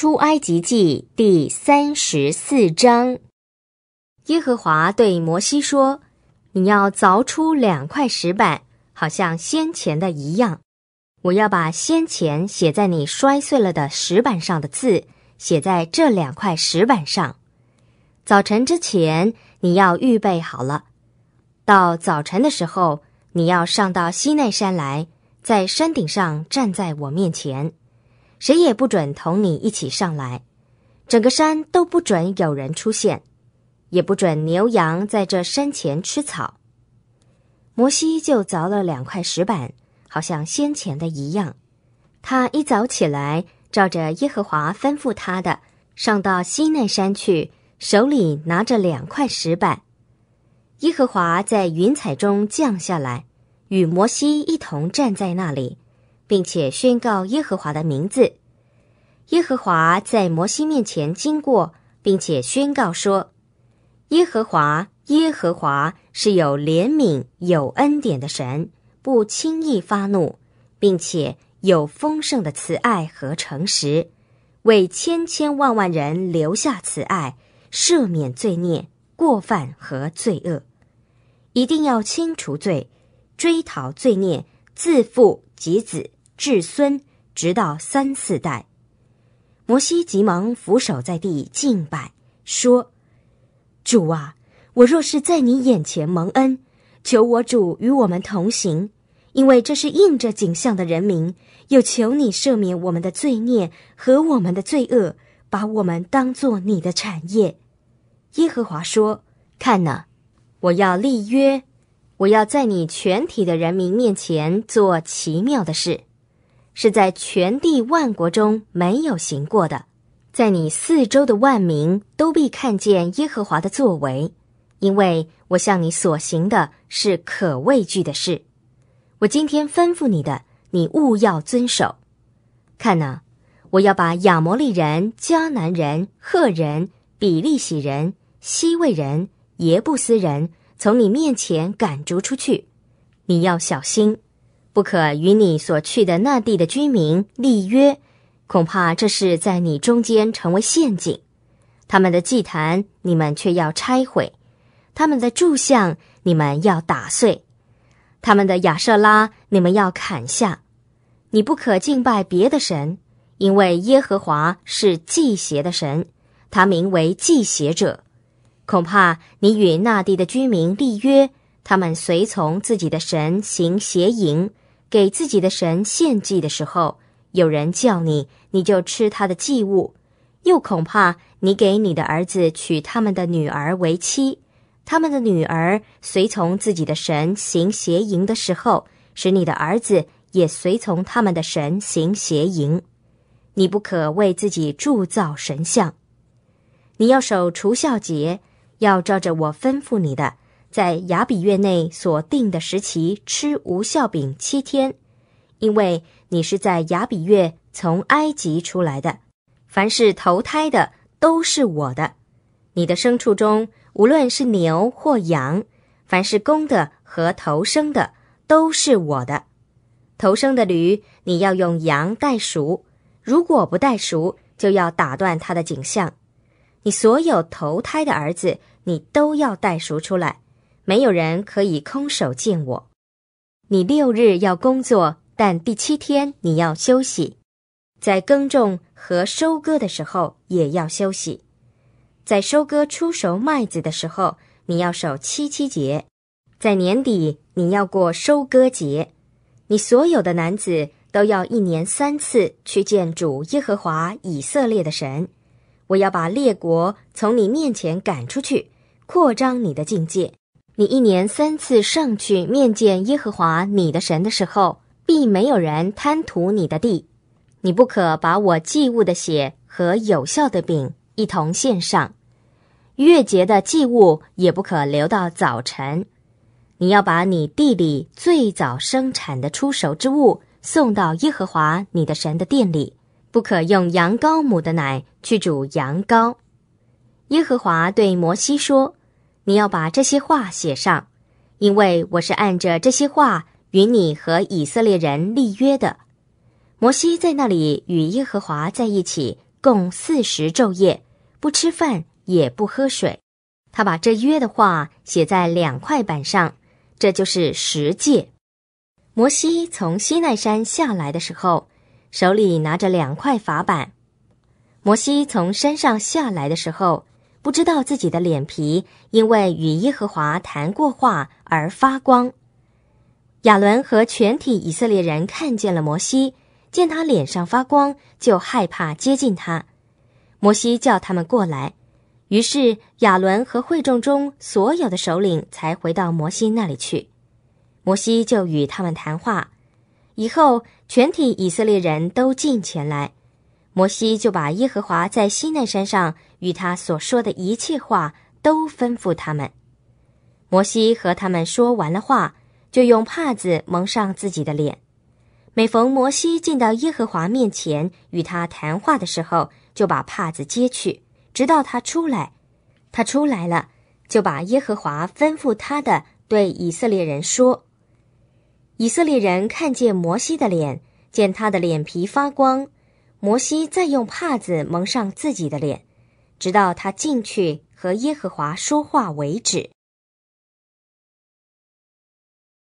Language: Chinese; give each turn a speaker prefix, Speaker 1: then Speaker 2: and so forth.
Speaker 1: 出埃及记第三十四章，耶和华对摩西说：“你要凿出两块石板，好像先前的一样。我要把先前写在你摔碎了的石板上的字，写在这两块石板上。早晨之前，你要预备好了。到早晨的时候，你要上到西奈山来，在山顶上站在我面前。”谁也不准同你一起上来，整个山都不准有人出现，也不准牛羊在这山前吃草。摩西就凿了两块石板，好像先前的一样。他一早起来，照着耶和华吩咐他的，上到西奈山去，手里拿着两块石板。耶和华在云彩中降下来，与摩西一同站在那里。并且宣告耶和华的名字，耶和华在摩西面前经过，并且宣告说：“耶和华，耶和华是有怜悯有恩典的神，不轻易发怒，并且有丰盛的慈爱和诚实，为千千万万人留下慈爱，赦免罪孽、过犯和罪恶。一定要清除罪，追讨罪孽，自负及子。”至孙，直到三四代，摩西急忙俯首在地敬拜，说：“主啊，我若是在你眼前蒙恩，求我主与我们同行，因为这是应着景象的人民。又求你赦免我们的罪孽和我们的罪恶，把我们当做你的产业。”耶和华说：“看哪，我要立约，我要在你全体的人民面前做奇妙的事。”是在全地万国中没有行过的，在你四周的万民都必看见耶和华的作为，因为我向你所行的是可畏惧的事。我今天吩咐你的，你务要遵守。看呐，我要把亚摩利人、迦南人、赫人、比利洗人、希魏人、耶布斯人从你面前赶逐出去，你要小心。不可与你所去的那地的居民立约，恐怕这是在你中间成为陷阱。他们的祭坛你们却要拆毁，他们的柱像你们要打碎，他们的亚瑟拉你们要砍下。你不可敬拜别的神，因为耶和华是祭邪的神，他名为祭邪者。恐怕你与那地的居民立约，他们随从自己的神行邪淫。给自己的神献祭的时候，有人叫你，你就吃他的祭物；又恐怕你给你的儿子娶他们的女儿为妻，他们的女儿随从自己的神行邪淫的时候，使你的儿子也随从他们的神行邪淫。你不可为自己铸造神像，你要守除孝节，要照着我吩咐你的。在亚比月内所定的时期，吃无效饼七天，因为你是在亚比月从埃及出来的。凡是投胎的都是我的，你的牲畜中无论是牛或羊，凡是公的和头生的都是我的。头生的驴你要用羊代赎，如果不代赎，就要打断它的颈项。你所有投胎的儿子，你都要代赎出来。没有人可以空手见我。你六日要工作，但第七天你要休息，在耕种和收割的时候也要休息。在收割出熟麦子的时候，你要守七七节。在年底，你要过收割节。你所有的男子都要一年三次去见主耶和华以色列的神。我要把列国从你面前赶出去，扩张你的境界。你一年三次上去面见耶和华你的神的时候，必没有人贪图你的地。你不可把我祭物的血和有效的饼一同献上。月节的祭物也不可留到早晨。你要把你地里最早生产的出熟之物送到耶和华你的神的店里，不可用羊羔母的奶去煮羊羔。耶和华对摩西说。你要把这些话写上，因为我是按着这些话与你和以色列人立约的。摩西在那里与耶和华在一起共四十昼夜，不吃饭也不喝水。他把这约的话写在两块板上，这就是十诫。摩西从西奈山下来的时候，手里拿着两块法板。摩西从山上下来的时候。不知道自己的脸皮因为与耶和华谈过话而发光。亚伦和全体以色列人看见了摩西，见他脸上发光，就害怕接近他。摩西叫他们过来，于是亚伦和会众中所有的首领才回到摩西那里去。摩西就与他们谈话，以后全体以色列人都进前来。摩西就把耶和华在西奈山上与他所说的一切话都吩咐他们。摩西和他们说完了话，就用帕子蒙上自己的脸。每逢摩西进到耶和华面前与他谈话的时候，就把帕子揭去，直到他出来。他出来了，就把耶和华吩咐他的对以色列人说。以色列人看见摩西的脸，见他的脸皮发光。摩西再用帕子蒙上自己的脸，直到他进去和耶和华说话为止。